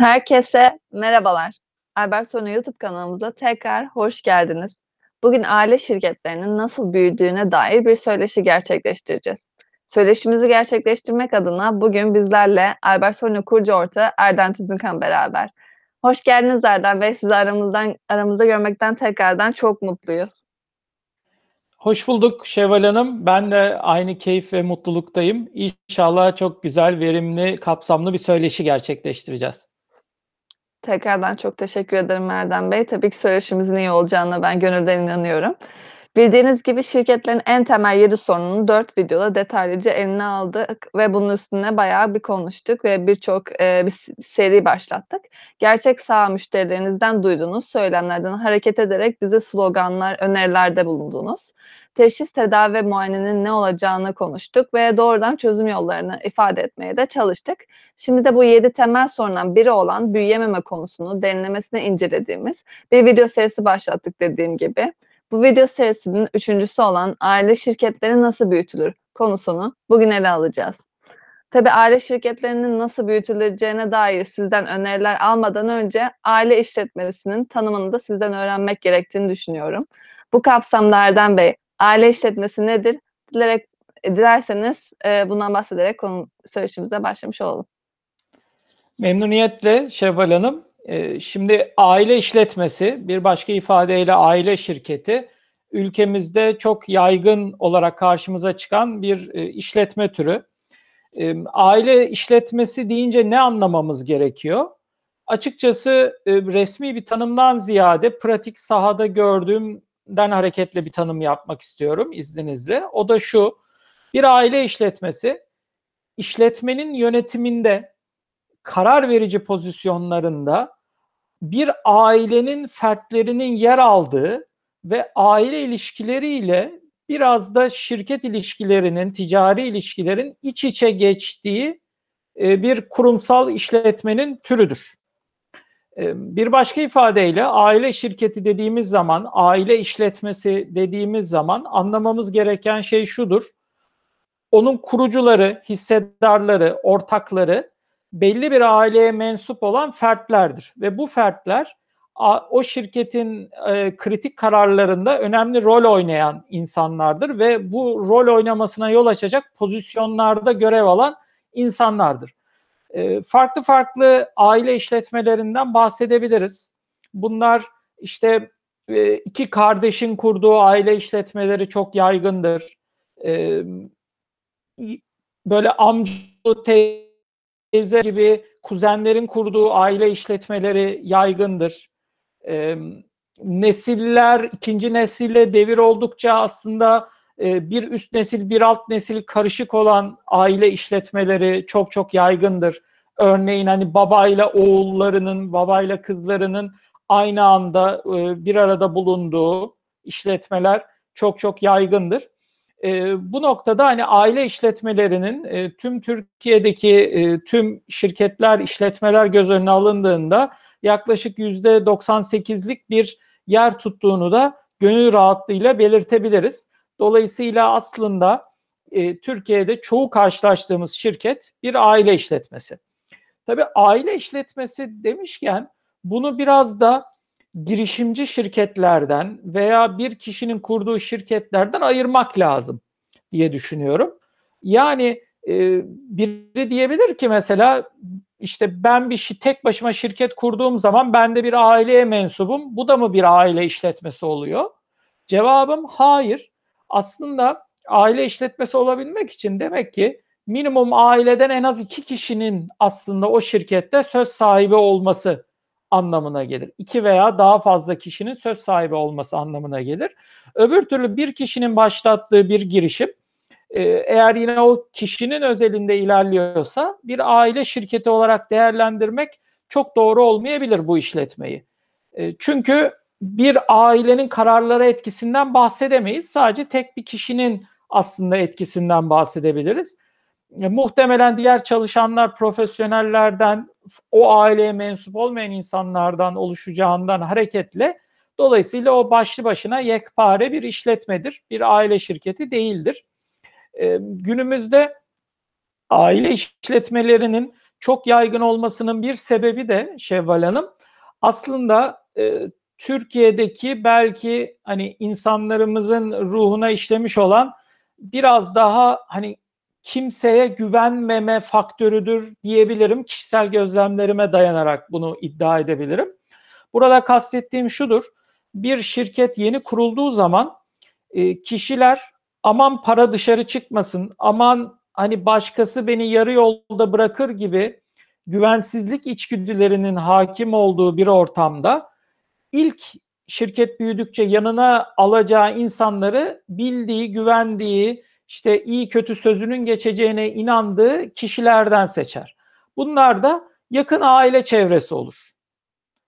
Herkese merhabalar. Alberk YouTube kanalımıza tekrar hoş geldiniz. Bugün aile şirketlerinin nasıl büyüdüğüne dair bir söyleşi gerçekleştireceğiz. Söyleşimizi gerçekleştirmek adına bugün bizlerle Alberk Sonu kurucu orta Erden Tüzünkan beraber. Hoş geldiniz Erden Bey. Sizi aramızdan, aramızda görmekten tekrardan çok mutluyuz. Hoş bulduk Şevval Hanım. Ben de aynı keyif ve mutluluktayım. İnşallah çok güzel, verimli, kapsamlı bir söyleşi gerçekleştireceğiz. Tekrardan çok teşekkür ederim Erdem Bey. Tabii ki söyleşimizin iyi olacağına ben gönülden inanıyorum. Bildiğiniz gibi şirketlerin en temel 7 sorununu 4 videoda detaylıca eline aldık ve bunun üstüne bayağı bir konuştuk ve birçok e, bir seri başlattık. Gerçek sağ müşterilerinizden duyduğunuz söylemlerden hareket ederek bize sloganlar, önerilerde bulundunuz. Teşhis, tedavi ve muayenenin ne olacağını konuştuk ve doğrudan çözüm yollarını ifade etmeye de çalıştık. Şimdi de bu 7 temel sorundan biri olan büyüyememe konusunu derinlemesine incelediğimiz bir video serisi başlattık dediğim gibi. Bu video serisinin üçüncüsü olan aile şirketleri nasıl büyütülür konusunu bugün ele alacağız. Tabii aile şirketlerinin nasıl büyütüleceğine dair sizden öneriler almadan önce aile işletmesinin tanımını da sizden öğrenmek gerektiğini düşünüyorum. Bu kapsamda Erdem Bey, aile işletmesi nedir? Dilerek, dilerseniz e, bundan bahsederek konu söyleşimize başlamış olalım. Memnuniyetle Şevval Hanım. Ee, şimdi aile işletmesi bir başka ifadeyle aile şirketi ülkemizde çok yaygın olarak karşımıza çıkan bir e, işletme türü. Ee, aile işletmesi deyince ne anlamamız gerekiyor? Açıkçası e, resmi bir tanımdan ziyade pratik sahada gördüğümden hareketle bir tanım yapmak istiyorum izninizle. O da şu, bir aile işletmesi işletmenin yönetiminde karar verici pozisyonlarında bir ailenin fertlerinin yer aldığı ve aile ilişkileriyle biraz da şirket ilişkilerinin, ticari ilişkilerin iç içe geçtiği e, bir kurumsal işletmenin türüdür. E, bir başka ifadeyle aile şirketi dediğimiz zaman, aile işletmesi dediğimiz zaman anlamamız gereken şey şudur. Onun kurucuları, hissedarları, ortakları belli bir aileye mensup olan fertlerdir ve bu fertler o şirketin e, kritik kararlarında önemli rol oynayan insanlardır ve bu rol oynamasına yol açacak pozisyonlarda görev alan insanlardır. E, farklı farklı aile işletmelerinden bahsedebiliriz. Bunlar işte e, iki kardeşin kurduğu aile işletmeleri çok yaygındır. E, böyle amcalı teyze teyze gibi kuzenlerin kurduğu aile işletmeleri yaygındır. E, nesiller ikinci nesille devir oldukça aslında e, bir üst nesil bir alt nesil karışık olan aile işletmeleri çok çok yaygındır. Örneğin hani babayla oğullarının, babayla kızlarının aynı anda e, bir arada bulunduğu işletmeler çok çok yaygındır. E, bu noktada hani aile işletmelerinin e, tüm Türkiye'deki e, tüm şirketler, işletmeler göz önüne alındığında yaklaşık %98'lik bir yer tuttuğunu da gönül rahatlığıyla belirtebiliriz. Dolayısıyla aslında e, Türkiye'de çoğu karşılaştığımız şirket bir aile işletmesi. Tabii aile işletmesi demişken bunu biraz da girişimci şirketlerden veya bir kişinin kurduğu şirketlerden ayırmak lazım diye düşünüyorum. Yani e, biri diyebilir ki mesela işte ben bir şi, tek başıma şirket kurduğum zaman ben de bir aileye mensubum. Bu da mı bir aile işletmesi oluyor? Cevabım hayır. Aslında aile işletmesi olabilmek için demek ki minimum aileden en az iki kişinin aslında o şirkette söz sahibi olması anlamına gelir. İki veya daha fazla kişinin söz sahibi olması anlamına gelir. Öbür türlü bir kişinin başlattığı bir girişim e, eğer yine o kişinin özelinde ilerliyorsa bir aile şirketi olarak değerlendirmek çok doğru olmayabilir bu işletmeyi. E, çünkü bir ailenin kararları etkisinden bahsedemeyiz. Sadece tek bir kişinin aslında etkisinden bahsedebiliriz muhtemelen diğer çalışanlar profesyonellerden, o aileye mensup olmayan insanlardan oluşacağından hareketle dolayısıyla o başlı başına yekpare bir işletmedir. Bir aile şirketi değildir. E, günümüzde aile işletmelerinin çok yaygın olmasının bir sebebi de Şevval Hanım aslında e, Türkiye'deki belki hani insanlarımızın ruhuna işlemiş olan biraz daha hani kimseye güvenmeme faktörüdür diyebilirim. Kişisel gözlemlerime dayanarak bunu iddia edebilirim. Burada kastettiğim şudur. Bir şirket yeni kurulduğu zaman e, kişiler aman para dışarı çıkmasın, aman hani başkası beni yarı yolda bırakır gibi güvensizlik içgüdülerinin hakim olduğu bir ortamda ilk şirket büyüdükçe yanına alacağı insanları bildiği, güvendiği, işte iyi kötü sözünün geçeceğine inandığı kişilerden seçer. Bunlar da yakın aile çevresi olur.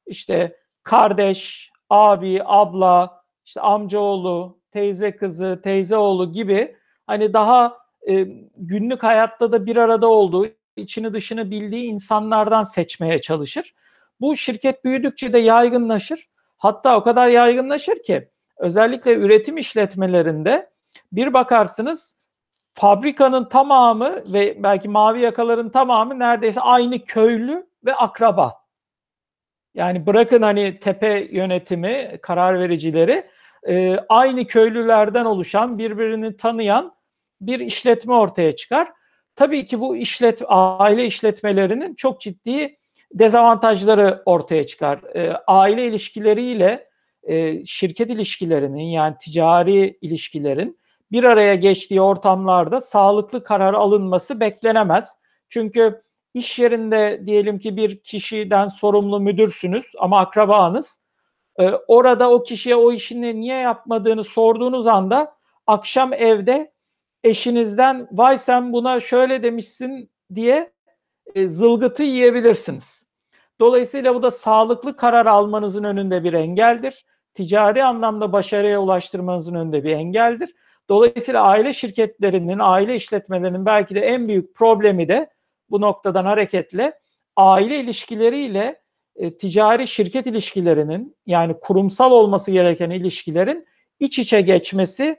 İşte kardeş, abi, abla, işte amcaoğlu, teyze kızı, teyze oğlu gibi hani daha e, günlük hayatta da bir arada olduğu, içini dışını bildiği insanlardan seçmeye çalışır. Bu şirket büyüdükçe de yaygınlaşır. Hatta o kadar yaygınlaşır ki özellikle üretim işletmelerinde bir bakarsınız fabrikanın tamamı ve belki mavi yakaların tamamı neredeyse aynı köylü ve akraba. Yani bırakın hani tepe yönetimi, karar vericileri e, aynı köylülerden oluşan, birbirini tanıyan bir işletme ortaya çıkar. Tabii ki bu işlet aile işletmelerinin çok ciddi dezavantajları ortaya çıkar. E, aile ilişkileriyle e, şirket ilişkilerinin yani ticari ilişkilerin bir araya geçtiği ortamlarda sağlıklı karar alınması beklenemez. Çünkü iş yerinde diyelim ki bir kişiden sorumlu müdürsünüz ama akrabanız. E, orada o kişiye o işini niye yapmadığını sorduğunuz anda akşam evde eşinizden vay sen buna şöyle demişsin diye e, zılgıtı yiyebilirsiniz. Dolayısıyla bu da sağlıklı karar almanızın önünde bir engeldir. Ticari anlamda başarıya ulaştırmanızın önünde bir engeldir. Dolayısıyla aile şirketlerinin, aile işletmelerinin belki de en büyük problemi de bu noktadan hareketle aile ilişkileriyle e, ticari şirket ilişkilerinin yani kurumsal olması gereken ilişkilerin iç içe geçmesi,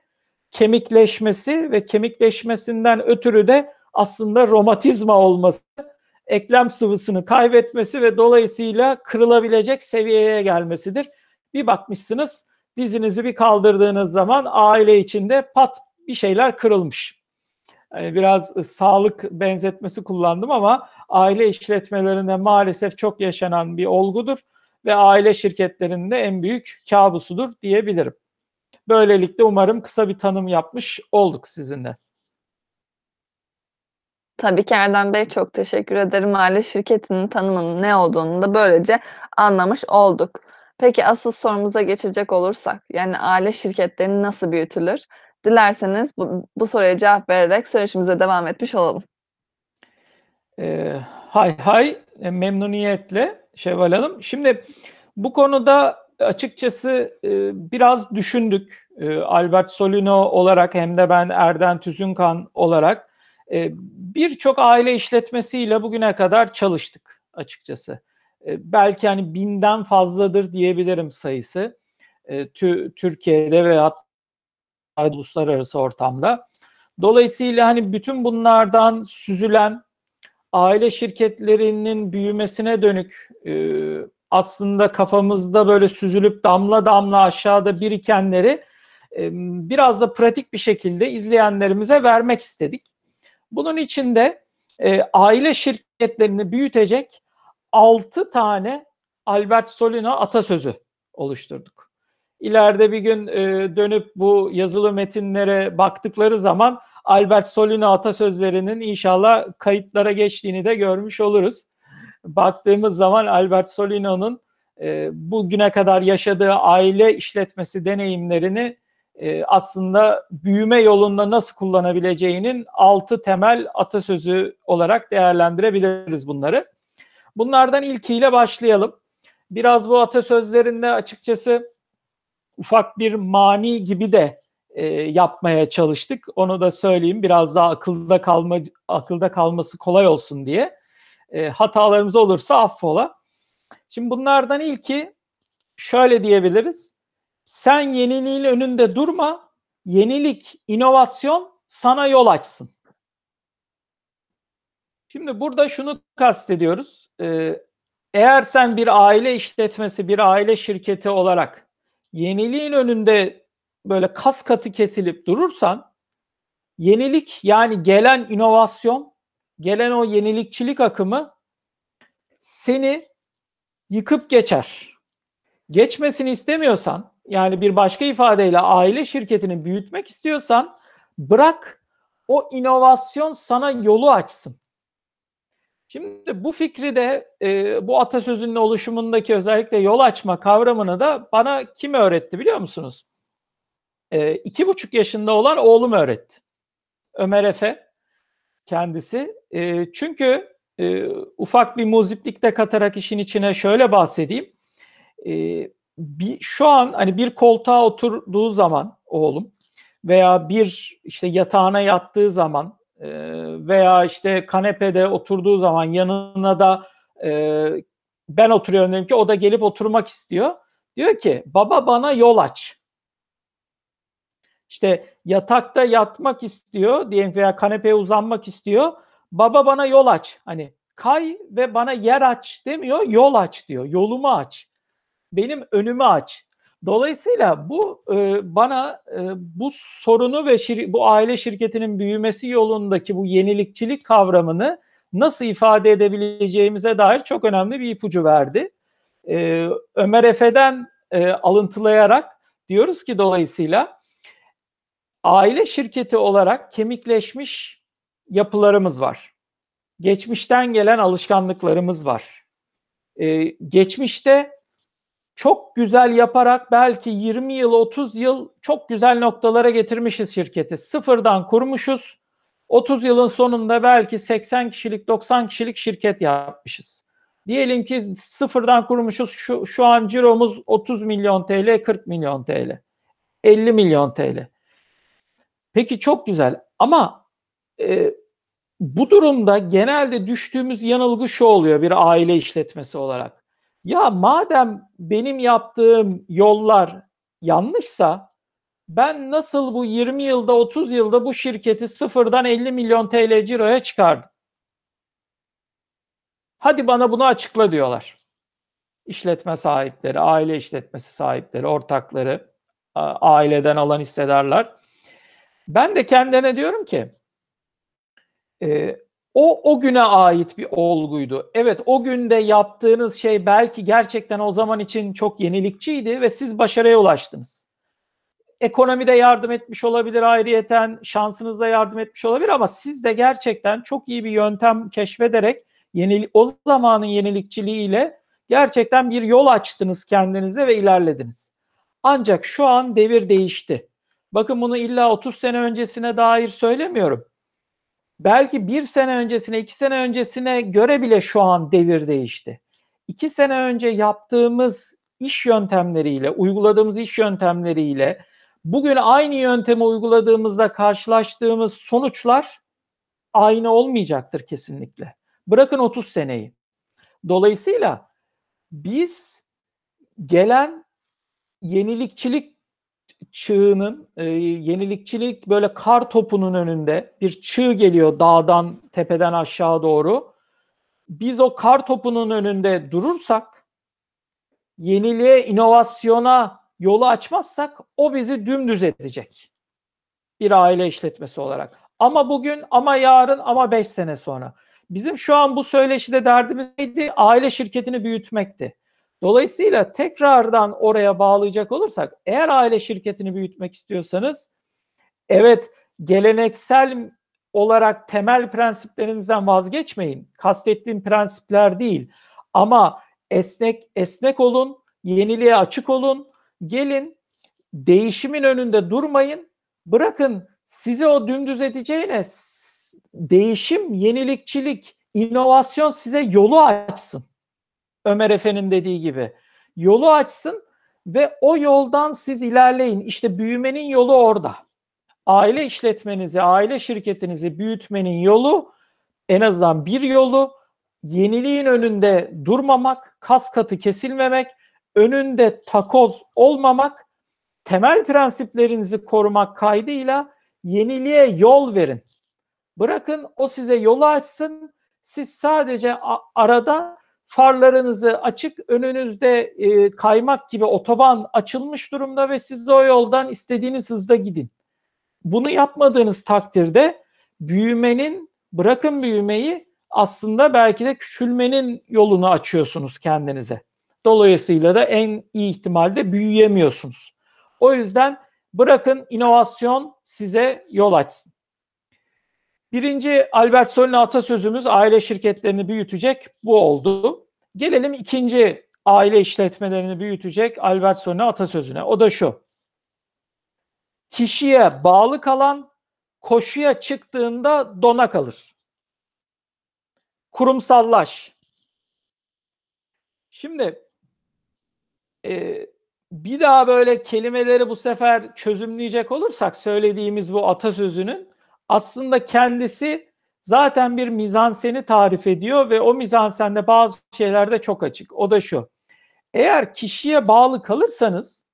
kemikleşmesi ve kemikleşmesinden ötürü de aslında romatizma olması, eklem sıvısını kaybetmesi ve dolayısıyla kırılabilecek seviyeye gelmesidir. Bir bakmışsınız dizinizi bir kaldırdığınız zaman aile içinde pat bir şeyler kırılmış. Ee, biraz sağlık benzetmesi kullandım ama aile işletmelerinde maalesef çok yaşanan bir olgudur ve aile şirketlerinde en büyük kabusudur diyebilirim. Böylelikle umarım kısa bir tanım yapmış olduk sizinle. Tabii ki Erdem Bey çok teşekkür ederim. Aile şirketinin tanımının ne olduğunu da böylece anlamış olduk. Peki asıl sorumuza geçecek olursak, yani aile şirketleri nasıl büyütülür? Dilerseniz bu, bu soruya cevap vererek söyleşimize devam etmiş olalım. E, hay hay, e, memnuniyetle Şevval Hanım. Şimdi bu konuda açıkçası e, biraz düşündük. E, Albert Solino olarak hem de ben Erden Tüzünkan olarak e, birçok aile işletmesiyle bugüne kadar çalıştık açıkçası. E, belki hani binden fazladır diyebilirim sayısı e, Türkiye'de ve hatta uluslararası ortamda. Dolayısıyla hani bütün bunlardan süzülen aile şirketlerinin büyümesine dönük e, aslında kafamızda böyle süzülüp damla damla aşağıda birikenleri biraz da pratik bir şekilde izleyenlerimize vermek istedik. Bunun için de aile şirketlerini büyütecek 6 tane Albert Solino atasözü oluşturduk. İleride bir gün e, dönüp bu yazılı metinlere baktıkları zaman Albert Solino atasözlerinin inşallah kayıtlara geçtiğini de görmüş oluruz. Baktığımız zaman Albert Solino'nun e, bugüne kadar yaşadığı aile işletmesi deneyimlerini e, aslında büyüme yolunda nasıl kullanabileceğinin altı temel atasözü olarak değerlendirebiliriz bunları. Bunlardan ilkiyle başlayalım. Biraz bu atasözlerinde açıkçası ufak bir mani gibi de e, yapmaya çalıştık. Onu da söyleyeyim biraz daha akılda kalma akılda kalması kolay olsun diye. E, hatalarımız olursa affola. Şimdi bunlardan ilki şöyle diyebiliriz. Sen yeniliğin önünde durma. Yenilik, inovasyon sana yol açsın. Şimdi burada şunu kastediyoruz e, eğer sen bir aile işletmesi, bir aile şirketi olarak yeniliğin önünde böyle kas katı kesilip durursan yenilik yani gelen inovasyon, gelen o yenilikçilik akımı seni yıkıp geçer. Geçmesini istemiyorsan yani bir başka ifadeyle aile şirketini büyütmek istiyorsan bırak o inovasyon sana yolu açsın. Şimdi bu fikri de e, bu atasözünün oluşumundaki özellikle yol açma kavramını da bana kim öğretti biliyor musunuz? E, iki buçuk yaşında olan oğlum öğretti. Ömer Efe kendisi. E, çünkü e, ufak bir muziplik de katarak işin içine şöyle bahsedeyim. E, bir, şu an hani bir koltuğa oturduğu zaman oğlum veya bir işte yatağına yattığı zaman ee, veya işte kanepede oturduğu zaman yanına da e, ben oturuyorum dedim ki o da gelip oturmak istiyor. Diyor ki baba bana yol aç. İşte yatakta yatmak istiyor diyelim veya kanepeye uzanmak istiyor. Baba bana yol aç. Hani kay ve bana yer aç demiyor, yol aç diyor. Yolumu aç. Benim önümü aç. Dolayısıyla bu e, bana e, bu sorunu ve şir- bu aile şirketinin büyümesi yolundaki bu yenilikçilik kavramını nasıl ifade edebileceğimize dair çok önemli bir ipucu verdi. E, Ömer Efe'den e, alıntılayarak diyoruz ki dolayısıyla aile şirketi olarak kemikleşmiş yapılarımız var. Geçmişten gelen alışkanlıklarımız var. E, geçmişte çok güzel yaparak belki 20 yıl 30 yıl çok güzel noktalara getirmişiz şirketi. Sıfırdan kurmuşuz. 30 yılın sonunda belki 80 kişilik 90 kişilik şirket yapmışız. Diyelim ki sıfırdan kurmuşuz şu, şu an ciromuz 30 milyon TL 40 milyon TL 50 milyon TL. Peki çok güzel ama e, bu durumda genelde düştüğümüz yanılgı şu oluyor bir aile işletmesi olarak ya madem benim yaptığım yollar yanlışsa ben nasıl bu 20 yılda 30 yılda bu şirketi sıfırdan 50 milyon TL ciroya çıkardım? Hadi bana bunu açıkla diyorlar. İşletme sahipleri, aile işletmesi sahipleri, ortakları, aileden alan hissedarlar. Ben de kendilerine diyorum ki e, o o güne ait bir olguydu. Evet o günde yaptığınız şey belki gerçekten o zaman için çok yenilikçiydi ve siz başarıya ulaştınız. Ekonomide yardım etmiş olabilir ayrıyeten, şansınızda yardım etmiş olabilir ama siz de gerçekten çok iyi bir yöntem keşfederek yeni, o zamanın yenilikçiliğiyle gerçekten bir yol açtınız kendinize ve ilerlediniz. Ancak şu an devir değişti. Bakın bunu illa 30 sene öncesine dair söylemiyorum belki bir sene öncesine, iki sene öncesine göre bile şu an devir değişti. İki sene önce yaptığımız iş yöntemleriyle, uyguladığımız iş yöntemleriyle bugün aynı yöntemi uyguladığımızda karşılaştığımız sonuçlar aynı olmayacaktır kesinlikle. Bırakın 30 seneyi. Dolayısıyla biz gelen yenilikçilik çığının e, yenilikçilik böyle kar topunun önünde bir çığ geliyor dağdan tepeden aşağı doğru. Biz o kar topunun önünde durursak yeniliğe, inovasyona yolu açmazsak o bizi dümdüz edecek. Bir aile işletmesi olarak. Ama bugün ama yarın ama beş sene sonra. Bizim şu an bu söyleşide derdimiz neydi? Aile şirketini büyütmekti. Dolayısıyla tekrardan oraya bağlayacak olursak eğer aile şirketini büyütmek istiyorsanız evet geleneksel olarak temel prensiplerinizden vazgeçmeyin. Kastettiğim prensipler değil ama esnek esnek olun, yeniliğe açık olun. Gelin değişimin önünde durmayın. Bırakın sizi o dümdüz edeceğine değişim, yenilikçilik, inovasyon size yolu açsın. Ömer Efe'nin dediği gibi. Yolu açsın ve o yoldan siz ilerleyin. İşte büyümenin yolu orada. Aile işletmenizi, aile şirketinizi büyütmenin yolu en azından bir yolu yeniliğin önünde durmamak, kas katı kesilmemek, önünde takoz olmamak, temel prensiplerinizi korumak kaydıyla yeniliğe yol verin. Bırakın o size yolu açsın. Siz sadece arada farlarınızı açık önünüzde e, kaymak gibi otoban açılmış durumda ve siz de o yoldan istediğiniz hızda gidin. Bunu yapmadığınız takdirde büyümenin bırakın büyümeyi aslında belki de küçülmenin yolunu açıyorsunuz kendinize. Dolayısıyla da en iyi ihtimalde büyüyemiyorsunuz. O yüzden bırakın inovasyon size yol açsın. Birinci Albert Sol'un atasözümüz aile şirketlerini büyütecek bu oldu. Gelelim ikinci aile işletmelerini büyütecek Albertson'un atasözüne. O da şu. Kişiye bağlı kalan koşuya çıktığında dona kalır. Kurumsallaş. Şimdi e, bir daha böyle kelimeleri bu sefer çözümleyecek olursak söylediğimiz bu atasözünün aslında kendisi zaten bir mizanseni tarif ediyor ve o mizansende bazı şeylerde çok açık. O da şu. Eğer kişiye bağlı kalırsanız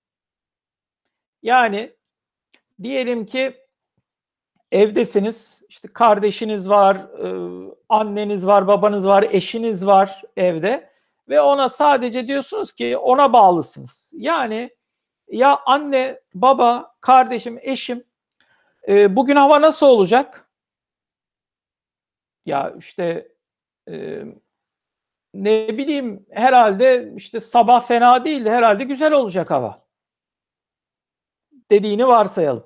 yani diyelim ki evdesiniz işte kardeşiniz var, e, anneniz var, babanız var, eşiniz var evde ve ona sadece diyorsunuz ki ona bağlısınız. Yani ya anne, baba, kardeşim, eşim e, bugün hava nasıl olacak? Ya işte e, ne bileyim herhalde işte sabah fena değil herhalde güzel olacak hava dediğini varsayalım.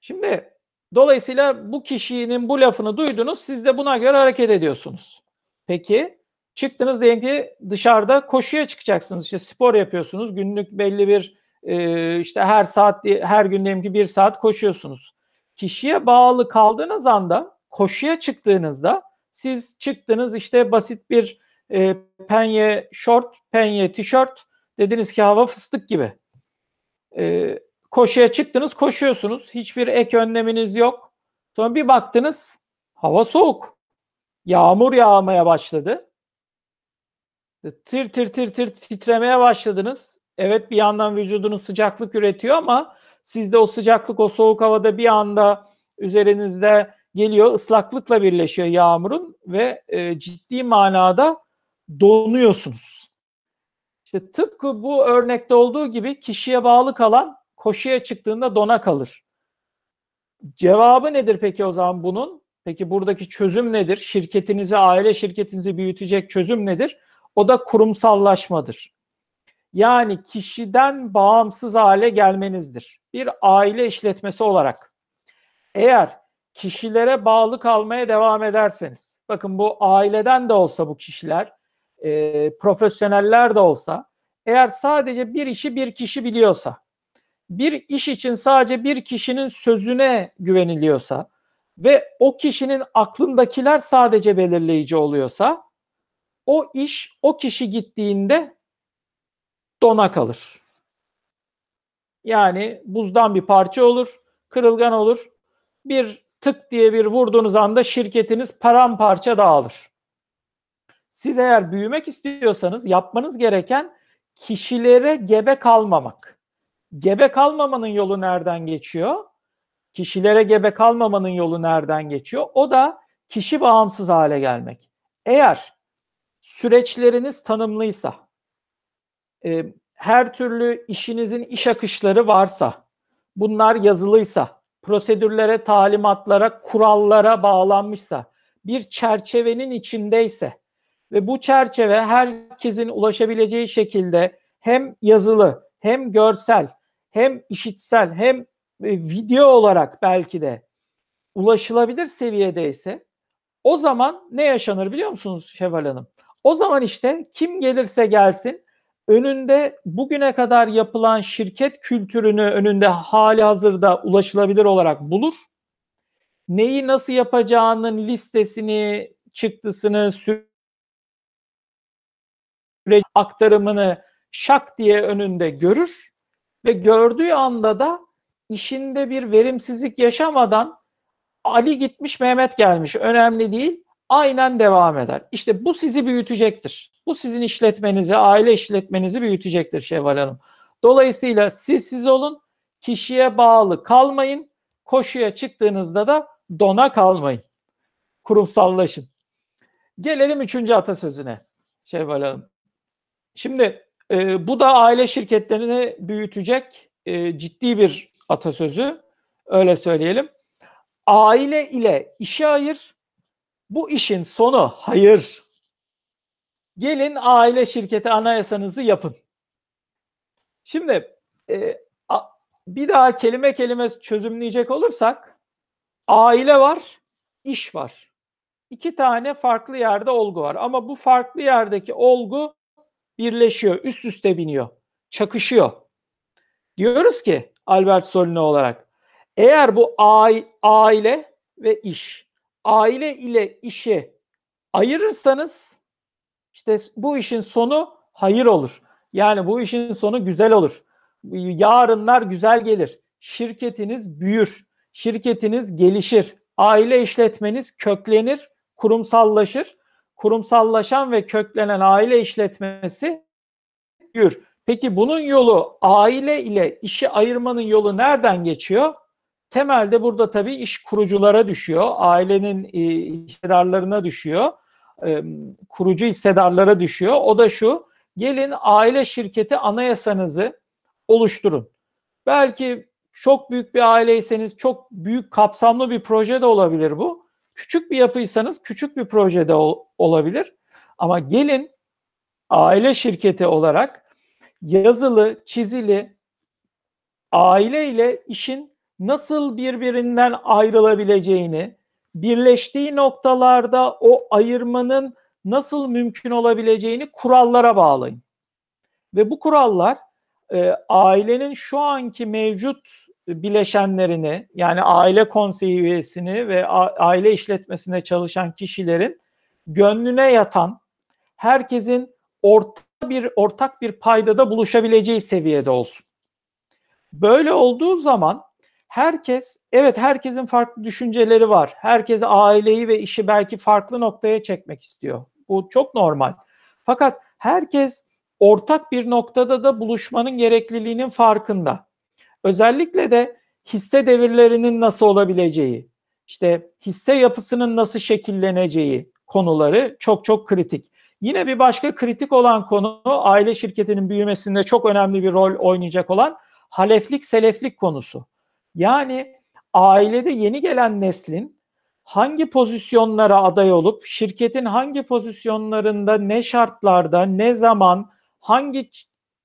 Şimdi dolayısıyla bu kişinin bu lafını duydunuz siz de buna göre hareket ediyorsunuz. Peki çıktınız diyelim ki dışarıda koşuya çıkacaksınız işte spor yapıyorsunuz günlük belli bir e, işte her saat her gün diyelim ki bir saat koşuyorsunuz. Kişiye bağlı kaldığınız anda koşuya çıktığınızda siz çıktınız işte basit bir e, penye şort, penye tişört dediniz ki hava fıstık gibi. E, koşuya çıktınız koşuyorsunuz hiçbir ek önleminiz yok. Sonra bir baktınız hava soğuk. Yağmur yağmaya başladı. E, tir tir tir tir titremeye başladınız. Evet bir yandan vücudunuz sıcaklık üretiyor ama sizde o sıcaklık o soğuk havada bir anda üzerinizde geliyor ıslaklıkla birleşiyor yağmurun ve e, ciddi manada donuyorsunuz. İşte tıpkı bu örnekte olduğu gibi kişiye bağlı kalan koşuya çıktığında dona kalır. Cevabı nedir peki o zaman bunun? Peki buradaki çözüm nedir? Şirketinizi, aile şirketinizi büyütecek çözüm nedir? O da kurumsallaşmadır. Yani kişiden bağımsız hale gelmenizdir. Bir aile işletmesi olarak. Eğer kişilere bağlı kalmaya devam ederseniz, bakın bu aileden de olsa bu kişiler, e, profesyoneller de olsa, eğer sadece bir işi bir kişi biliyorsa, bir iş için sadece bir kişinin sözüne güveniliyorsa ve o kişinin aklındakiler sadece belirleyici oluyorsa, o iş o kişi gittiğinde dona kalır. Yani buzdan bir parça olur, kırılgan olur. Bir tık diye bir vurduğunuz anda şirketiniz paramparça dağılır. Siz eğer büyümek istiyorsanız yapmanız gereken kişilere gebe kalmamak. Gebe kalmamanın yolu nereden geçiyor? Kişilere gebe kalmamanın yolu nereden geçiyor? O da kişi bağımsız hale gelmek. Eğer süreçleriniz tanımlıysa, e, her türlü işinizin iş akışları varsa, bunlar yazılıysa, prosedürlere, talimatlara, kurallara bağlanmışsa, bir çerçevenin içindeyse ve bu çerçeve herkesin ulaşabileceği şekilde hem yazılı, hem görsel, hem işitsel, hem e, video olarak belki de ulaşılabilir seviyedeyse o zaman ne yaşanır biliyor musunuz Şevval Hanım? O zaman işte kim gelirse gelsin önünde bugüne kadar yapılan şirket kültürünü önünde hali hazırda ulaşılabilir olarak bulur. Neyi nasıl yapacağının listesini, çıktısını, süreç aktarımını şak diye önünde görür ve gördüğü anda da işinde bir verimsizlik yaşamadan Ali gitmiş Mehmet gelmiş önemli değil aynen devam eder. İşte bu sizi büyütecektir. Bu sizin işletmenizi, aile işletmenizi büyütecektir Şevval Hanım. Dolayısıyla siz siz olun, kişiye bağlı kalmayın. Koşuya çıktığınızda da dona kalmayın. Kurumsallaşın. Gelelim üçüncü atasözüne Şevval Hanım. Şimdi e, bu da aile şirketlerini büyütecek e, ciddi bir atasözü. Öyle söyleyelim. Aile ile işi ayır. Bu işin sonu hayır. Gelin aile şirketi anayasanızı yapın. Şimdi e, a, bir daha kelime kelime çözümleyecek olursak aile var, iş var. İki tane farklı yerde olgu var ama bu farklı yerdeki olgu birleşiyor, üst üste biniyor, çakışıyor. Diyoruz ki Albert Solino olarak eğer bu aile ve iş, aile ile işi ayırırsanız işte bu işin sonu hayır olur. Yani bu işin sonu güzel olur. Yarınlar güzel gelir. Şirketiniz büyür. Şirketiniz gelişir. Aile işletmeniz köklenir, kurumsallaşır. Kurumsallaşan ve köklenen aile işletmesi büyür. Peki bunun yolu aile ile işi ayırmanın yolu nereden geçiyor? Temelde burada tabii iş kuruculara düşüyor, ailenin e, işlerarlarına düşüyor kurucu hissedarlara düşüyor. O da şu, gelin aile şirketi anayasanızı oluşturun. Belki çok büyük bir aileyseniz çok büyük kapsamlı bir proje de olabilir bu. Küçük bir yapıysanız küçük bir proje de ol, olabilir. Ama gelin aile şirketi olarak yazılı, çizili aile ile işin nasıl birbirinden ayrılabileceğini, birleştiği noktalarda o ayırmanın nasıl mümkün olabileceğini kurallara bağlayın. Ve bu kurallar e, ailenin şu anki mevcut bileşenlerini yani aile konseyi üyesini ve aile işletmesinde çalışan kişilerin gönlüne yatan herkesin orta bir ortak bir paydada buluşabileceği seviyede olsun. Böyle olduğu zaman herkes evet herkesin farklı düşünceleri var. Herkes aileyi ve işi belki farklı noktaya çekmek istiyor. Bu çok normal. Fakat herkes ortak bir noktada da buluşmanın gerekliliğinin farkında. Özellikle de hisse devirlerinin nasıl olabileceği, işte hisse yapısının nasıl şekilleneceği konuları çok çok kritik. Yine bir başka kritik olan konu aile şirketinin büyümesinde çok önemli bir rol oynayacak olan haleflik seleflik konusu. Yani ailede yeni gelen neslin hangi pozisyonlara aday olup şirketin hangi pozisyonlarında ne şartlarda ne zaman hangi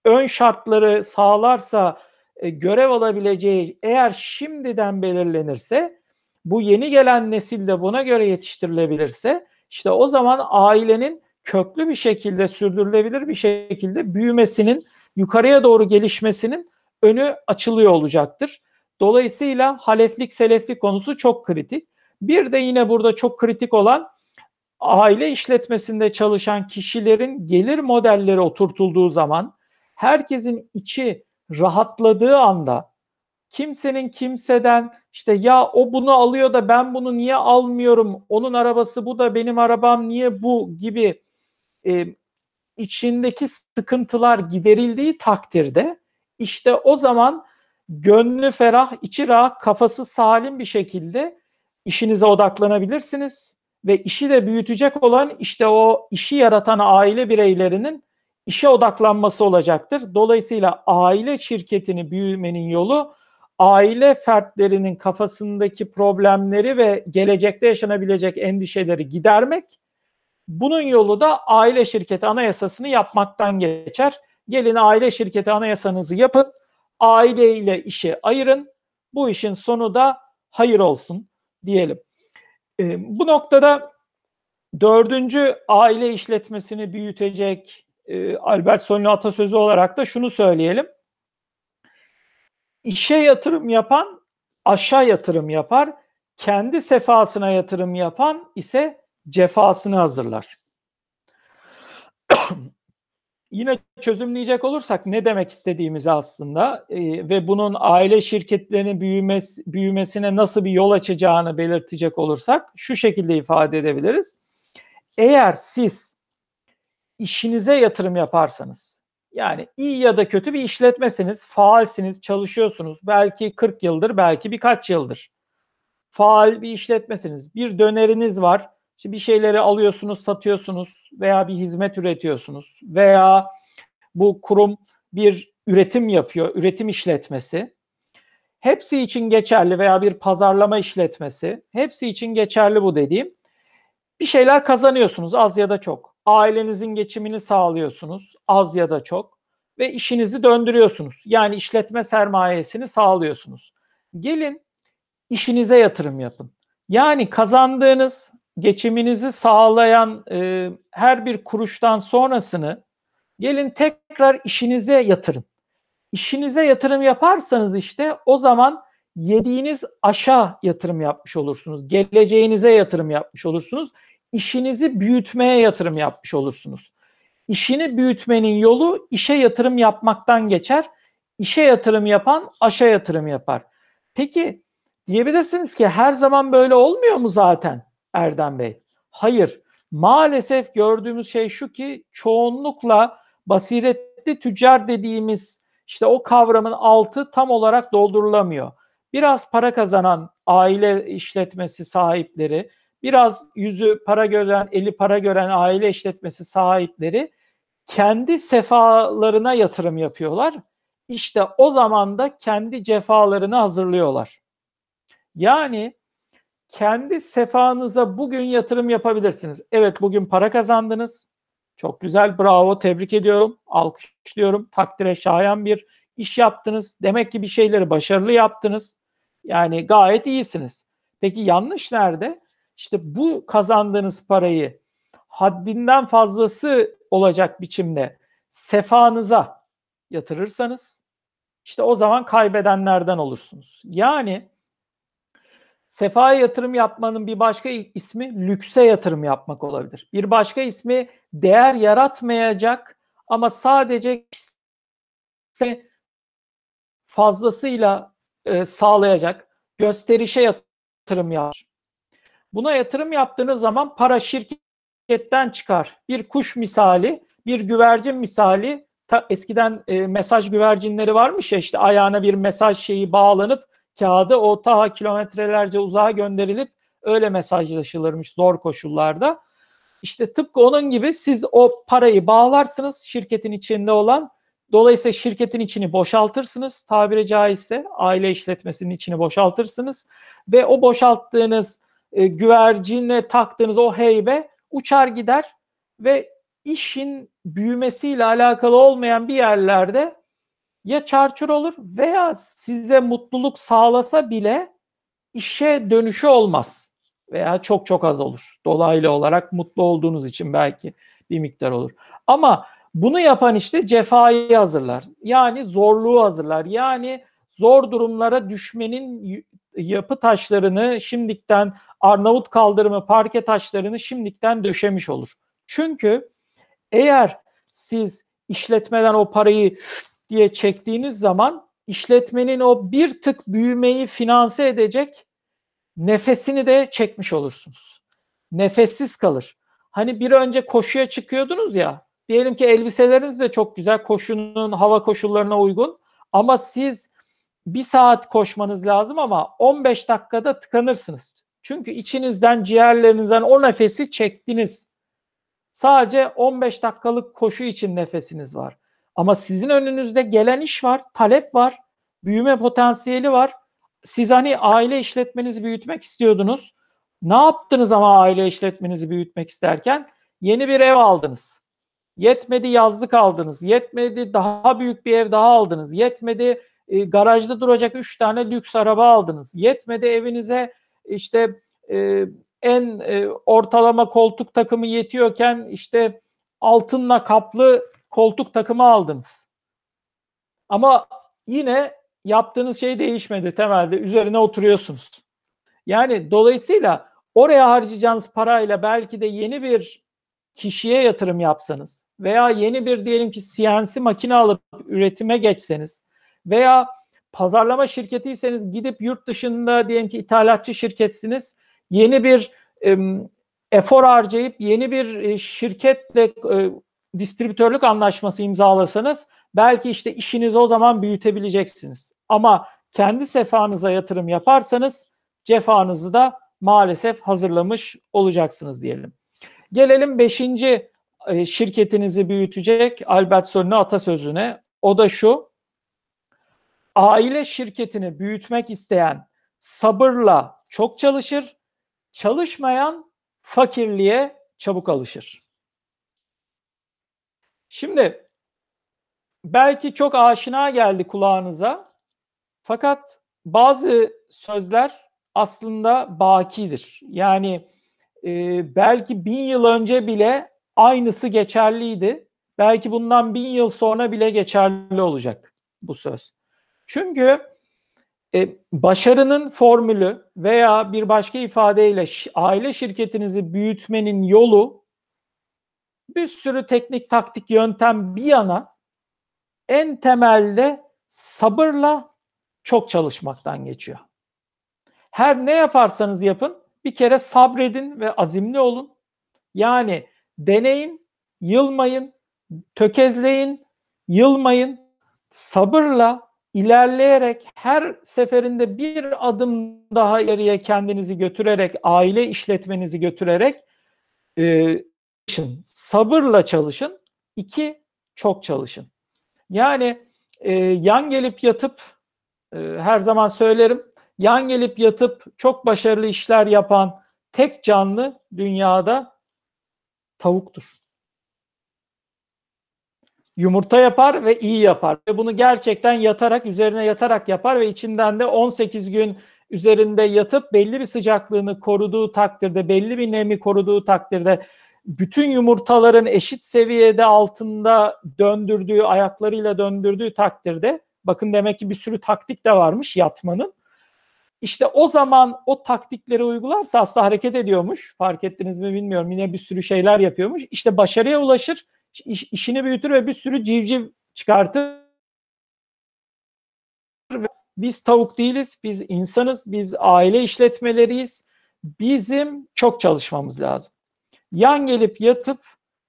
ön şartları sağlarsa e, görev alabileceği eğer şimdiden belirlenirse bu yeni gelen nesil de buna göre yetiştirilebilirse işte o zaman ailenin köklü bir şekilde sürdürülebilir bir şekilde büyümesinin yukarıya doğru gelişmesinin önü açılıyor olacaktır. Dolayısıyla haleflik seleflik konusu çok kritik. Bir de yine burada çok kritik olan aile işletmesinde çalışan kişilerin gelir modelleri oturtulduğu zaman herkesin içi rahatladığı anda kimsenin kimseden işte ya o bunu alıyor da ben bunu niye almıyorum? Onun arabası bu da benim arabam niye bu gibi e, içindeki sıkıntılar giderildiği takdirde işte o zaman gönlü ferah, içi rahat, kafası salim bir şekilde işinize odaklanabilirsiniz ve işi de büyütecek olan işte o işi yaratan aile bireylerinin işe odaklanması olacaktır. Dolayısıyla aile şirketini büyümenin yolu aile fertlerinin kafasındaki problemleri ve gelecekte yaşanabilecek endişeleri gidermek. Bunun yolu da aile şirketi anayasasını yapmaktan geçer. Gelin aile şirketi anayasanızı yapın aileyle işe ayırın. Bu işin sonu da hayır olsun diyelim. E, bu noktada dördüncü aile işletmesini büyütecek e, Albert Sonlu atasözü olarak da şunu söyleyelim. İşe yatırım yapan aşağı yatırım yapar, kendi sefasına yatırım yapan ise cefasını hazırlar. Yine çözümleyecek olursak ne demek istediğimiz aslında e, ve bunun aile şirketlerinin büyümesi, büyümesine nasıl bir yol açacağını belirtecek olursak şu şekilde ifade edebiliriz. Eğer siz işinize yatırım yaparsanız yani iyi ya da kötü bir işletmesiniz, faalsiniz, çalışıyorsunuz. Belki 40 yıldır, belki birkaç yıldır. Faal bir işletmesiniz. Bir döneriniz var işte bir şeyleri alıyorsunuz, satıyorsunuz veya bir hizmet üretiyorsunuz veya bu kurum bir üretim yapıyor, üretim işletmesi. Hepsi için geçerli veya bir pazarlama işletmesi. Hepsi için geçerli bu dediğim. Bir şeyler kazanıyorsunuz az ya da çok. Ailenizin geçimini sağlıyorsunuz az ya da çok ve işinizi döndürüyorsunuz. Yani işletme sermayesini sağlıyorsunuz. Gelin işinize yatırım yapın. Yani kazandığınız geçiminizi sağlayan e, her bir kuruştan sonrasını gelin tekrar işinize yatırın. İşinize yatırım yaparsanız işte o zaman yediğiniz aşağı yatırım yapmış olursunuz. Geleceğinize yatırım yapmış olursunuz. İşinizi büyütmeye yatırım yapmış olursunuz. İşini büyütmenin yolu işe yatırım yapmaktan geçer. İşe yatırım yapan aşağı yatırım yapar. Peki diyebilirsiniz ki her zaman böyle olmuyor mu zaten? Erdem Bey. Hayır. Maalesef gördüğümüz şey şu ki çoğunlukla basiretli tüccar dediğimiz işte o kavramın altı tam olarak doldurulamıyor. Biraz para kazanan aile işletmesi sahipleri, biraz yüzü para gören, eli para gören aile işletmesi sahipleri kendi sefalarına yatırım yapıyorlar. İşte o zaman da kendi cefalarını hazırlıyorlar. Yani kendi sefanıza bugün yatırım yapabilirsiniz. Evet bugün para kazandınız. Çok güzel bravo tebrik ediyorum. Alkışlıyorum. Takdire şayan bir iş yaptınız. Demek ki bir şeyleri başarılı yaptınız. Yani gayet iyisiniz. Peki yanlış nerede? İşte bu kazandığınız parayı haddinden fazlası olacak biçimde sefanıza yatırırsanız işte o zaman kaybedenlerden olursunuz. Yani Sefaya yatırım yapmanın bir başka ismi lükse yatırım yapmak olabilir. Bir başka ismi değer yaratmayacak ama sadece fazlasıyla e, sağlayacak gösterişe yatırım yapar. Buna yatırım yaptığınız zaman para şirketten çıkar. Bir kuş misali, bir güvercin misali ta, eskiden e, mesaj güvercinleri varmış ya işte ayağına bir mesaj şeyi bağlanıp kağıdı o taha kilometrelerce uzağa gönderilip öyle mesajlaşılırmış zor koşullarda. İşte tıpkı onun gibi siz o parayı bağlarsınız şirketin içinde olan. Dolayısıyla şirketin içini boşaltırsınız. Tabiri caizse aile işletmesinin içini boşaltırsınız. Ve o boşalttığınız e, güvercinle taktığınız o heybe uçar gider ve işin büyümesiyle alakalı olmayan bir yerlerde ya çarçur olur veya size mutluluk sağlasa bile işe dönüşü olmaz veya çok çok az olur. Dolaylı olarak mutlu olduğunuz için belki bir miktar olur. Ama bunu yapan işte cefayı hazırlar. Yani zorluğu hazırlar. Yani zor durumlara düşmenin yapı taşlarını şimdikten Arnavut kaldırımı parke taşlarını şimdikten döşemiş olur. Çünkü eğer siz işletmeden o parayı diye çektiğiniz zaman işletmenin o bir tık büyümeyi finanse edecek nefesini de çekmiş olursunuz. Nefessiz kalır. Hani bir önce koşuya çıkıyordunuz ya. Diyelim ki elbiseleriniz de çok güzel koşunun hava koşullarına uygun ama siz bir saat koşmanız lazım ama 15 dakikada tıkanırsınız. Çünkü içinizden, ciğerlerinizden o nefesi çektiniz. Sadece 15 dakikalık koşu için nefesiniz var. Ama sizin önünüzde gelen iş var, talep var, büyüme potansiyeli var. Siz hani aile işletmenizi büyütmek istiyordunuz. Ne yaptınız ama aile işletmenizi büyütmek isterken? Yeni bir ev aldınız. Yetmedi yazlık aldınız. Yetmedi daha büyük bir ev daha aldınız. Yetmedi e, garajda duracak 3 tane lüks araba aldınız. Yetmedi evinize işte e, en e, ortalama koltuk takımı yetiyorken işte altınla kaplı koltuk takımı aldınız. Ama yine yaptığınız şey değişmedi temelde. Üzerine oturuyorsunuz. Yani dolayısıyla oraya harcayacağınız parayla belki de yeni bir kişiye yatırım yapsanız veya yeni bir diyelim ki CNC makine alıp üretime geçseniz veya pazarlama şirketiyseniz gidip yurt dışında diyelim ki ithalatçı şirketsiniz yeni bir e, efor harcayıp yeni bir şirketle distribütörlük anlaşması imzalasanız belki işte işinizi o zaman büyütebileceksiniz. Ama kendi sefanıza yatırım yaparsanız cefanızı da maalesef hazırlamış olacaksınız diyelim. Gelelim beşinci e, şirketinizi büyütecek Albertson'un atasözüne. O da şu. Aile şirketini büyütmek isteyen sabırla çok çalışır, çalışmayan fakirliğe çabuk alışır. Şimdi belki çok aşina geldi kulağınıza fakat bazı sözler aslında bakidir. Yani e, belki bin yıl önce bile aynısı geçerliydi. Belki bundan bin yıl sonra bile geçerli olacak bu söz. Çünkü e, başarının formülü veya bir başka ifadeyle aile şirketinizi büyütmenin yolu bir sürü teknik taktik yöntem bir yana en temelde sabırla çok çalışmaktan geçiyor. Her ne yaparsanız yapın bir kere sabredin ve azimli olun. Yani deneyin, yılmayın, tökezleyin, yılmayın. Sabırla ilerleyerek her seferinde bir adım daha ileriye kendinizi götürerek, aile işletmenizi götürerek e, çalışın. Sabırla çalışın. İki, çok çalışın. Yani e, yan gelip yatıp e, her zaman söylerim. Yan gelip yatıp çok başarılı işler yapan tek canlı dünyada tavuktur. Yumurta yapar ve iyi yapar. Ve bunu gerçekten yatarak, üzerine yatarak yapar ve içinden de 18 gün üzerinde yatıp belli bir sıcaklığını koruduğu takdirde, belli bir nemi koruduğu takdirde bütün yumurtaların eşit seviyede altında döndürdüğü, ayaklarıyla döndürdüğü takdirde bakın demek ki bir sürü taktik de varmış yatmanın. İşte o zaman o taktikleri uygularsa hasta hareket ediyormuş. Fark ettiniz mi bilmiyorum. Yine bir sürü şeyler yapıyormuş. İşte başarıya ulaşır, iş, işini büyütür ve bir sürü civciv çıkartır. Biz tavuk değiliz, biz insanız, biz aile işletmeleriyiz. Bizim çok çalışmamız lazım yan gelip yatıp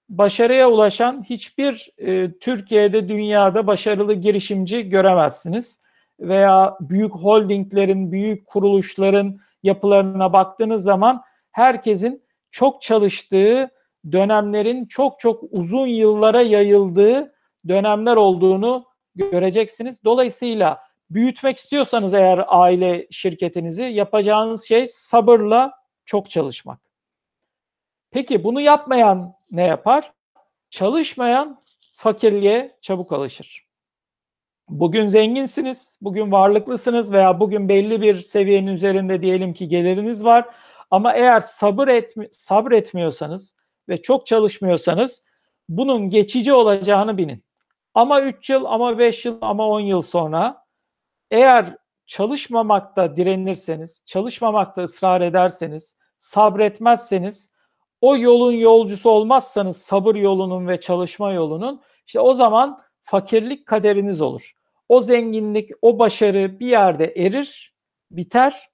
başarıya ulaşan hiçbir e, Türkiye'de dünyada başarılı girişimci göremezsiniz. Veya büyük holdinglerin, büyük kuruluşların yapılarına baktığınız zaman herkesin çok çalıştığı dönemlerin çok çok uzun yıllara yayıldığı dönemler olduğunu göreceksiniz. Dolayısıyla büyütmek istiyorsanız eğer aile şirketinizi yapacağınız şey sabırla çok çalışmak. Peki bunu yapmayan ne yapar? Çalışmayan fakirliğe çabuk alışır. Bugün zenginsiniz, bugün varlıklısınız veya bugün belli bir seviyenin üzerinde diyelim ki geliriniz var. Ama eğer sabır etmi sabretmiyorsanız ve çok çalışmıyorsanız bunun geçici olacağını bilin. Ama 3 yıl, ama 5 yıl, ama 10 yıl sonra eğer çalışmamakta direnirseniz, çalışmamakta ısrar ederseniz, sabretmezseniz o yolun yolcusu olmazsanız sabır yolunun ve çalışma yolunun işte o zaman fakirlik kaderiniz olur. O zenginlik, o başarı bir yerde erir, biter.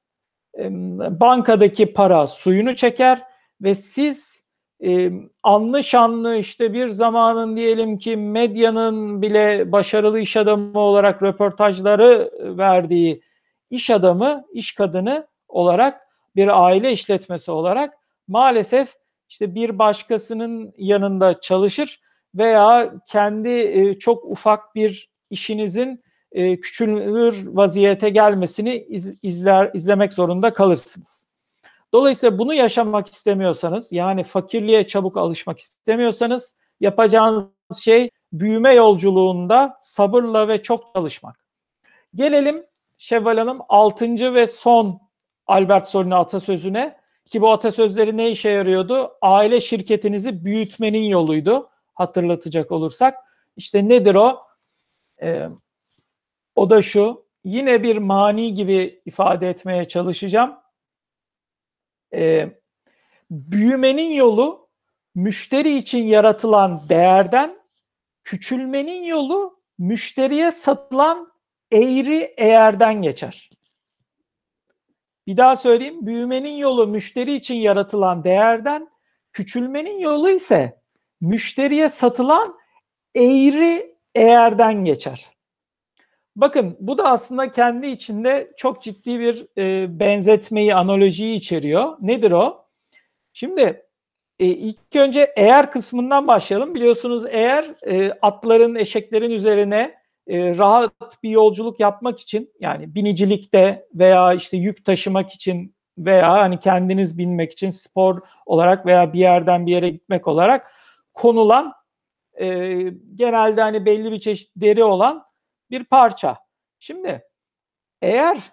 Bankadaki para suyunu çeker ve siz e, anlı şanlı işte bir zamanın diyelim ki medyanın bile başarılı iş adamı olarak röportajları verdiği iş adamı, iş kadını olarak bir aile işletmesi olarak maalesef işte bir başkasının yanında çalışır veya kendi e, çok ufak bir işinizin e, küçülür vaziyete gelmesini iz, izler izlemek zorunda kalırsınız. Dolayısıyla bunu yaşamak istemiyorsanız yani fakirliğe çabuk alışmak istemiyorsanız yapacağınız şey büyüme yolculuğunda sabırla ve çok çalışmak. Gelelim Şevval Hanım 6. ve son Albert Sol'un atasözüne. Ki bu atasözleri ne işe yarıyordu? Aile şirketinizi büyütmenin yoluydu hatırlatacak olursak. İşte nedir o? Ee, o da şu. Yine bir mani gibi ifade etmeye çalışacağım. Ee, büyümenin yolu müşteri için yaratılan değerden, küçülmenin yolu müşteriye satılan eğri eğerden geçer. Bir daha söyleyeyim. Büyümenin yolu müşteri için yaratılan değerden, küçülmenin yolu ise müşteriye satılan eğri eğerden geçer. Bakın bu da aslında kendi içinde çok ciddi bir e, benzetmeyi, analojiyi içeriyor. Nedir o? Şimdi e, ilk önce eğer kısmından başlayalım. Biliyorsunuz eğer e, atların, eşeklerin üzerine e, rahat bir yolculuk yapmak için yani binicilikte veya işte yük taşımak için veya hani kendiniz binmek için spor olarak veya bir yerden bir yere gitmek olarak konulan e, genelde hani belli bir çeşit deri olan bir parça. Şimdi eğer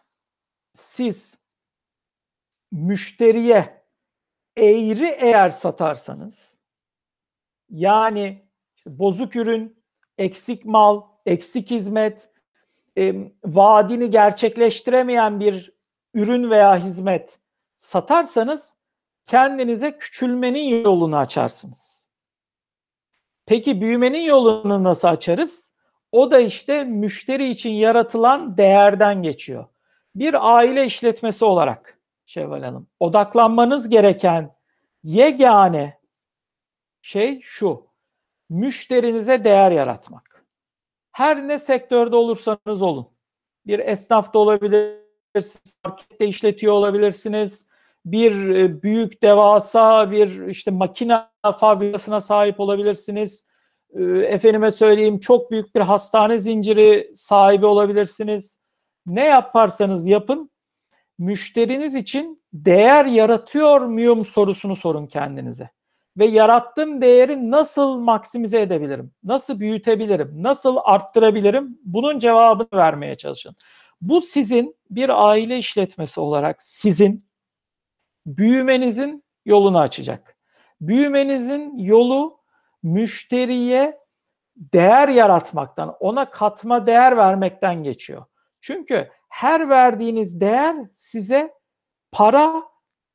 siz müşteriye eğri eğer satarsanız yani işte bozuk ürün, eksik mal, eksik hizmet, e, vaadini gerçekleştiremeyen bir ürün veya hizmet satarsanız kendinize küçülmenin yolunu açarsınız. Peki büyümenin yolunu nasıl açarız? O da işte müşteri için yaratılan değerden geçiyor. Bir aile işletmesi olarak Şevval Hanım odaklanmanız gereken yegane şey şu. Müşterinize değer yaratmak. Her ne sektörde olursanız olun. Bir esnaf da olabilirsiniz, markette işletiyor olabilirsiniz. Bir e, büyük devasa bir işte makine fabrikasına sahip olabilirsiniz. E, efendime söyleyeyim çok büyük bir hastane zinciri sahibi olabilirsiniz. Ne yaparsanız yapın müşteriniz için değer yaratıyor muyum sorusunu sorun kendinize ve yarattığım değeri nasıl maksimize edebilirim? Nasıl büyütebilirim? Nasıl arttırabilirim? Bunun cevabını vermeye çalışın. Bu sizin bir aile işletmesi olarak sizin büyümenizin yolunu açacak. Büyümenizin yolu müşteriye değer yaratmaktan, ona katma değer vermekten geçiyor. Çünkü her verdiğiniz değer size para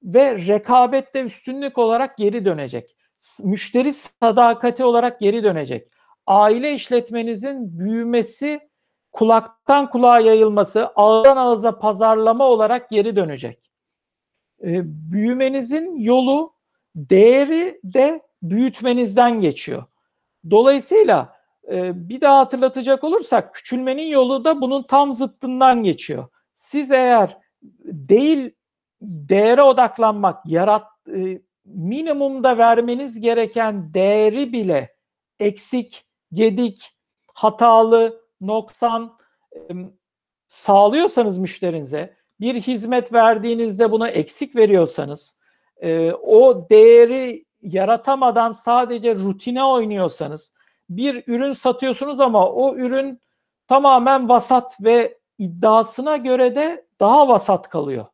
ve rekabette üstünlük olarak geri dönecek. Müşteri sadakati olarak geri dönecek. Aile işletmenizin büyümesi, kulaktan kulağa yayılması, ağızdan ağıza pazarlama olarak geri dönecek. Ee, büyümenizin yolu, değeri de büyütmenizden geçiyor. Dolayısıyla e, bir daha hatırlatacak olursak küçülmenin yolu da bunun tam zıttından geçiyor. Siz eğer değil değere odaklanmak, yarat e, minimumda vermeniz gereken değeri bile eksik, gedik, hatalı, noksan e, sağlıyorsanız müşterinize, bir hizmet verdiğinizde buna eksik veriyorsanız, e, o değeri yaratamadan sadece rutine oynuyorsanız, bir ürün satıyorsunuz ama o ürün tamamen vasat ve iddiasına göre de daha vasat kalıyor.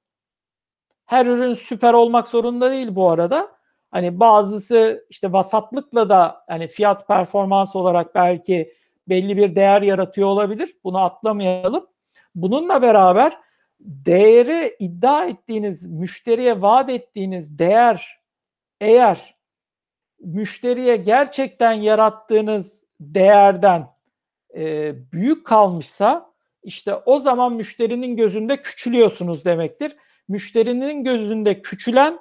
Her ürün süper olmak zorunda değil bu arada. Hani bazısı işte vasatlıkla da hani fiyat performans olarak belki belli bir değer yaratıyor olabilir. Bunu atlamayalım. Bununla beraber değeri iddia ettiğiniz, müşteriye vaat ettiğiniz değer eğer müşteriye gerçekten yarattığınız değerden e, büyük kalmışsa işte o zaman müşterinin gözünde küçülüyorsunuz demektir müşterinin gözünde küçülen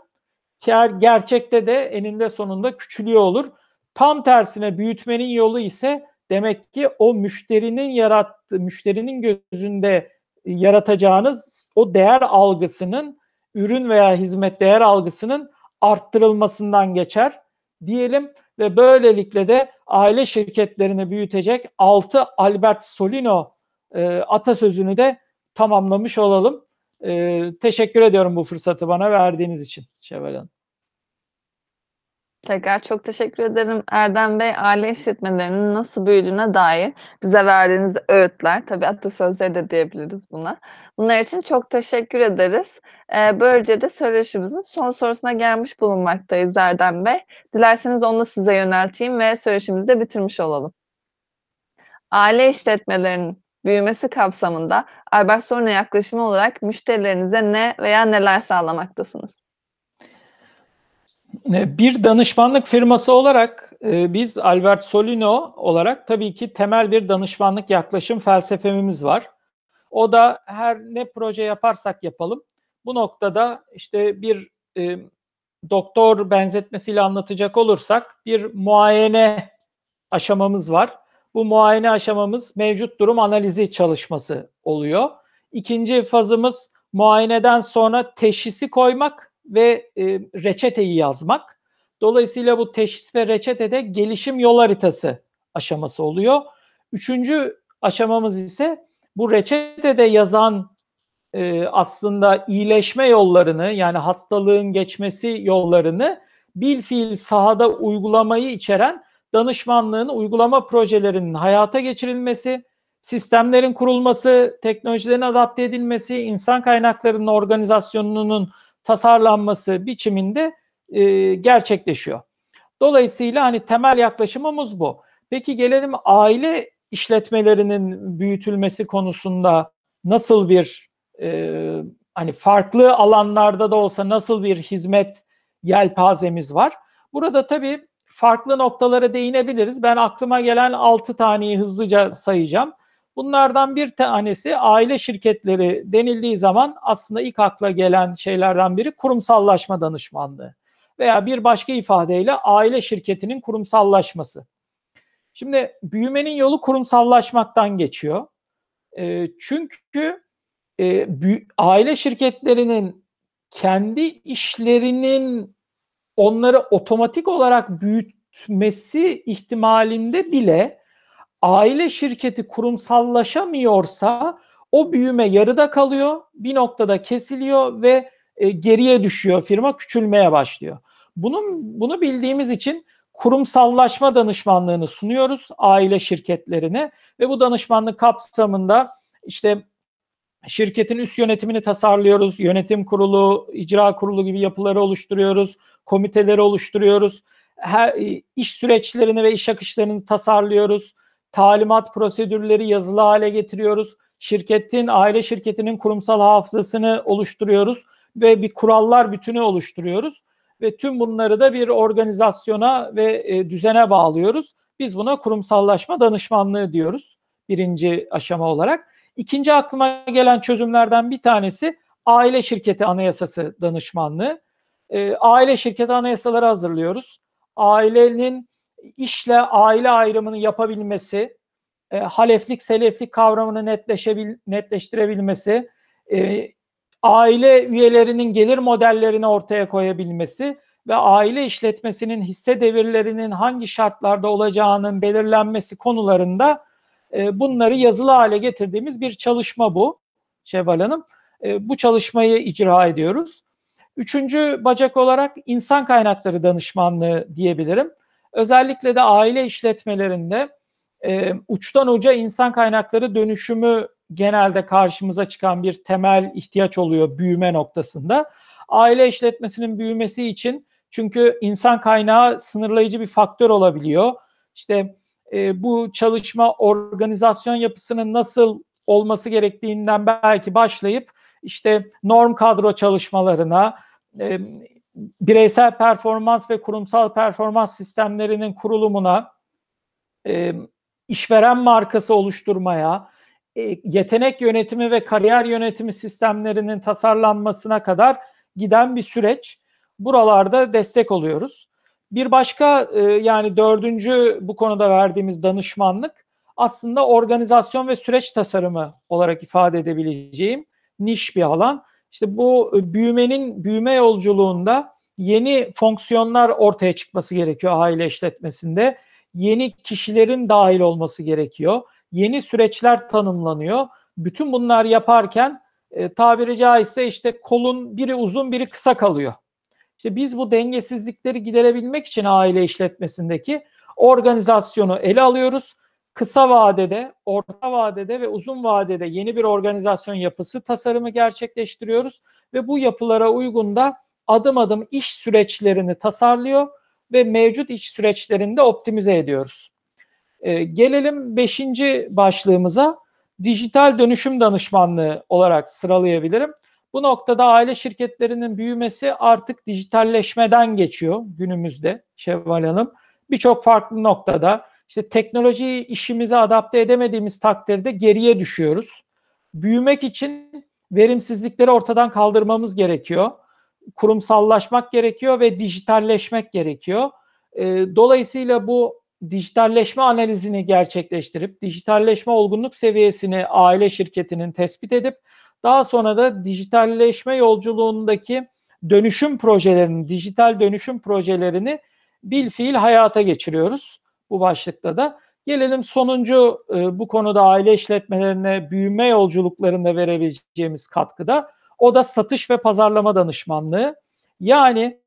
kar gerçekte de eninde sonunda küçülüyor olur. Tam tersine büyütmenin yolu ise demek ki o müşterinin yarattığı, müşterinin gözünde yaratacağınız o değer algısının ürün veya hizmet değer algısının arttırılmasından geçer diyelim ve böylelikle de aile şirketlerini büyütecek 6 Albert Solino e, atasözünü de tamamlamış olalım. E, teşekkür ediyorum bu fırsatı bana verdiğiniz için Şevval Hanım. Tekrar çok teşekkür ederim Erdem Bey. Aile işletmelerinin nasıl büyüdüğüne dair bize verdiğiniz öğütler, tabii atasözleri de diyebiliriz buna. Bunlar için çok teşekkür ederiz. Ee, böylece de söyleşimizin son sorusuna gelmiş bulunmaktayız Erdem Bey. Dilerseniz onu size yönelteyim ve söyleşimizi de bitirmiş olalım. Aile işletmelerinin büyümesi kapsamında Albert Sorun'a yaklaşımı olarak müşterilerinize ne veya neler sağlamaktasınız? E, bir danışmanlık firması olarak e, biz Albert Solino olarak tabii ki temel bir danışmanlık yaklaşım felsefemiz var. O da her ne proje yaparsak yapalım bu noktada işte bir e, doktor benzetmesiyle anlatacak olursak bir muayene aşamamız var. Bu muayene aşamamız mevcut durum analizi çalışması oluyor. İkinci fazımız muayeneden sonra teşhisi koymak ve e, reçeteyi yazmak. Dolayısıyla bu teşhis ve reçetede gelişim yol haritası aşaması oluyor. Üçüncü aşamamız ise bu reçetede yazan e, aslında iyileşme yollarını yani hastalığın geçmesi yollarını bil fiil sahada uygulamayı içeren danışmanlığın uygulama projelerinin hayata geçirilmesi, sistemlerin kurulması, teknolojilerin adapte edilmesi, insan kaynaklarının organizasyonunun tasarlanması biçiminde e, gerçekleşiyor. Dolayısıyla hani temel yaklaşımımız bu. Peki gelelim aile işletmelerinin büyütülmesi konusunda nasıl bir e, hani farklı alanlarda da olsa nasıl bir hizmet yelpazemiz var? Burada tabii farklı noktalara değinebiliriz. Ben aklıma gelen 6 taneyi hızlıca sayacağım. Bunlardan bir tanesi aile şirketleri denildiği zaman aslında ilk akla gelen şeylerden biri kurumsallaşma danışmanlığı veya bir başka ifadeyle aile şirketinin kurumsallaşması. Şimdi büyümenin yolu kurumsallaşmaktan geçiyor. E, çünkü e, aile şirketlerinin kendi işlerinin onları otomatik olarak büyütmesi ihtimalinde bile aile şirketi kurumsallaşamıyorsa o büyüme yarıda kalıyor, bir noktada kesiliyor ve e, geriye düşüyor firma küçülmeye başlıyor. Bunun bunu bildiğimiz için kurumsallaşma danışmanlığını sunuyoruz aile şirketlerine ve bu danışmanlık kapsamında işte şirketin üst yönetimini tasarlıyoruz, yönetim kurulu, icra kurulu gibi yapıları oluşturuyoruz komiteleri oluşturuyoruz. Her, e, iş süreçlerini ve iş akışlarını tasarlıyoruz. Talimat prosedürleri yazılı hale getiriyoruz. Şirketin, aile şirketinin kurumsal hafızasını oluşturuyoruz ve bir kurallar bütünü oluşturuyoruz ve tüm bunları da bir organizasyona ve e, düzene bağlıyoruz. Biz buna kurumsallaşma danışmanlığı diyoruz birinci aşama olarak. İkinci aklıma gelen çözümlerden bir tanesi aile şirketi anayasası danışmanlığı e, aile şirket anayasaları hazırlıyoruz. Ailenin işle aile ayrımını yapabilmesi, e, haleflik seleflik kavramını netleşebil, netleştirebilmesi, e, aile üyelerinin gelir modellerini ortaya koyabilmesi ve aile işletmesinin hisse devirlerinin hangi şartlarda olacağının belirlenmesi konularında e, bunları yazılı hale getirdiğimiz bir çalışma bu Şevval Hanım. E, bu çalışmayı icra ediyoruz. Üçüncü bacak olarak insan kaynakları danışmanlığı diyebilirim. Özellikle de aile işletmelerinde e, uçtan uca insan kaynakları dönüşümü genelde karşımıza çıkan bir temel ihtiyaç oluyor büyüme noktasında. Aile işletmesinin büyümesi için çünkü insan kaynağı sınırlayıcı bir faktör olabiliyor. İşte e, bu çalışma organizasyon yapısının nasıl olması gerektiğinden belki başlayıp işte norm kadro çalışmalarına, e, bireysel performans ve kurumsal performans sistemlerinin kurulumuna, e, işveren markası oluşturmaya, e, yetenek yönetimi ve kariyer yönetimi sistemlerinin tasarlanmasına kadar giden bir süreç. Buralarda destek oluyoruz. Bir başka e, yani dördüncü bu konuda verdiğimiz danışmanlık aslında organizasyon ve süreç tasarımı olarak ifade edebileceğim niş bir alan. İşte bu e, büyümenin büyüme yolculuğunda yeni fonksiyonlar ortaya çıkması gerekiyor aile işletmesinde. Yeni kişilerin dahil olması gerekiyor. Yeni süreçler tanımlanıyor. Bütün bunlar yaparken e, tabiri caizse işte kolun biri uzun biri kısa kalıyor. İşte biz bu dengesizlikleri giderebilmek için aile işletmesindeki organizasyonu ele alıyoruz kısa vadede, orta vadede ve uzun vadede yeni bir organizasyon yapısı tasarımı gerçekleştiriyoruz ve bu yapılara uygun da adım adım iş süreçlerini tasarlıyor ve mevcut iş süreçlerini de optimize ediyoruz. Ee, gelelim beşinci başlığımıza. Dijital dönüşüm danışmanlığı olarak sıralayabilirim. Bu noktada aile şirketlerinin büyümesi artık dijitalleşmeden geçiyor günümüzde Şevval Hanım. Birçok farklı noktada işte teknolojiyi işimize adapte edemediğimiz takdirde geriye düşüyoruz. Büyümek için verimsizlikleri ortadan kaldırmamız gerekiyor. Kurumsallaşmak gerekiyor ve dijitalleşmek gerekiyor. Ee, dolayısıyla bu dijitalleşme analizini gerçekleştirip dijitalleşme olgunluk seviyesini aile şirketinin tespit edip daha sonra da dijitalleşme yolculuğundaki dönüşüm projelerini, dijital dönüşüm projelerini bil fiil hayata geçiriyoruz bu başlıkta da. Gelelim sonuncu e, bu konuda aile işletmelerine büyüme yolculuklarında verebileceğimiz katkıda. O da satış ve pazarlama danışmanlığı. Yani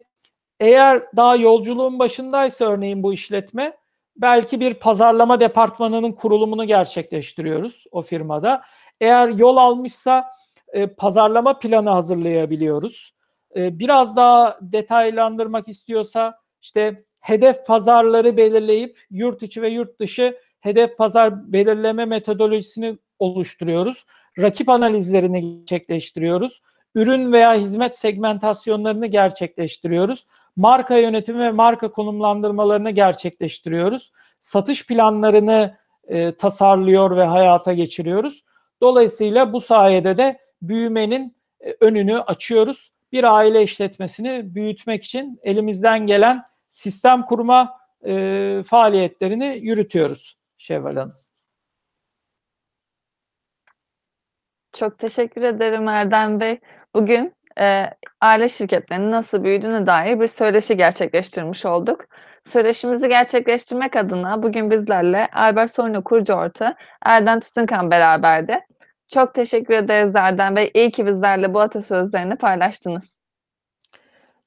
eğer daha yolculuğun başındaysa örneğin bu işletme belki bir pazarlama departmanının kurulumunu gerçekleştiriyoruz o firmada. Eğer yol almışsa e, pazarlama planı hazırlayabiliyoruz. E, biraz daha detaylandırmak istiyorsa işte hedef pazarları belirleyip yurt içi ve yurt dışı hedef pazar belirleme metodolojisini oluşturuyoruz. Rakip analizlerini gerçekleştiriyoruz. Ürün veya hizmet segmentasyonlarını gerçekleştiriyoruz. Marka yönetimi ve marka konumlandırmalarını gerçekleştiriyoruz. Satış planlarını e, tasarlıyor ve hayata geçiriyoruz. Dolayısıyla bu sayede de büyümenin e, önünü açıyoruz. Bir aile işletmesini büyütmek için elimizden gelen sistem kurma e, faaliyetlerini yürütüyoruz Şevval Hanım. Çok teşekkür ederim Erdem Bey. Bugün e, aile şirketlerinin nasıl büyüdüğüne dair bir söyleşi gerçekleştirmiş olduk. Söyleşimizi gerçekleştirmek adına bugün bizlerle Albert Sorunu kurucu orta Erdem Tütünkan beraberdi. Çok teşekkür ederiz Erdem Bey. İyi ki bizlerle bu atasözlerini paylaştınız.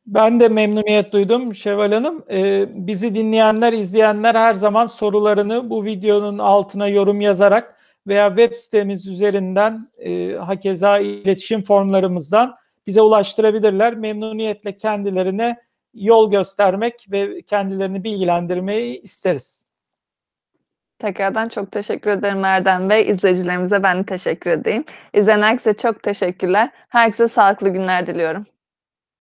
Ben de memnuniyet duydum Şevval Hanım. Ee, bizi dinleyenler, izleyenler her zaman sorularını bu videonun altına yorum yazarak veya web sitemiz üzerinden e, hakeza iletişim formlarımızdan bize ulaştırabilirler. Memnuniyetle kendilerine yol göstermek ve kendilerini bilgilendirmeyi isteriz. Tekrardan çok teşekkür ederim Erdem Bey. İzleyicilerimize ben de teşekkür edeyim. İzleyen herkese çok teşekkürler. Herkese sağlıklı günler diliyorum.